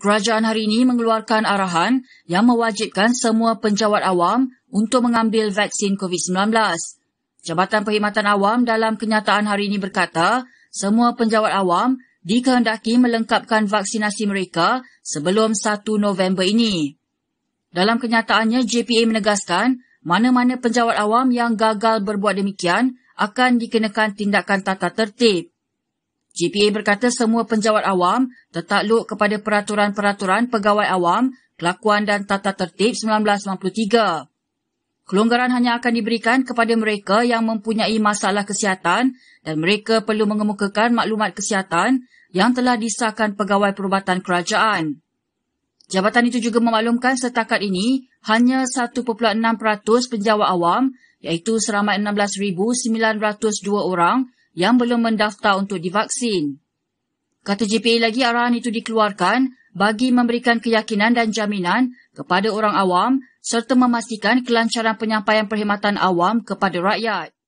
kerajaan hari ini mengeluarkan arahan yang mewajibkan semua penjawat awam untuk mengambil vaksin COVID-19. Jabatan Perkhidmatan Awam dalam kenyataan hari ini berkata, semua penjawat awam dikehendaki melengkapkan vaksinasi mereka sebelum 1 November ini. Dalam kenyataannya, JPA menegaskan mana-mana penjawat awam yang gagal berbuat demikian akan dikenakan tindakan tata tertib. JPA berkata semua penjawat awam tertakluk kepada peraturan-peraturan pegawai awam, kelakuan dan tata tertib 1993. Kelonggaran hanya akan diberikan kepada mereka yang mempunyai masalah kesihatan dan mereka perlu mengemukakan maklumat kesihatan yang telah disahkan pegawai perubatan kerajaan. Jabatan itu juga memaklumkan setakat ini hanya 1.6% penjawat awam iaitu seramai 16,902 orang yang belum mendaftar untuk divaksin. Kata JPA lagi arahan itu dikeluarkan bagi memberikan keyakinan dan jaminan kepada orang awam serta memastikan kelancaran penyampaian perkhidmatan awam kepada rakyat.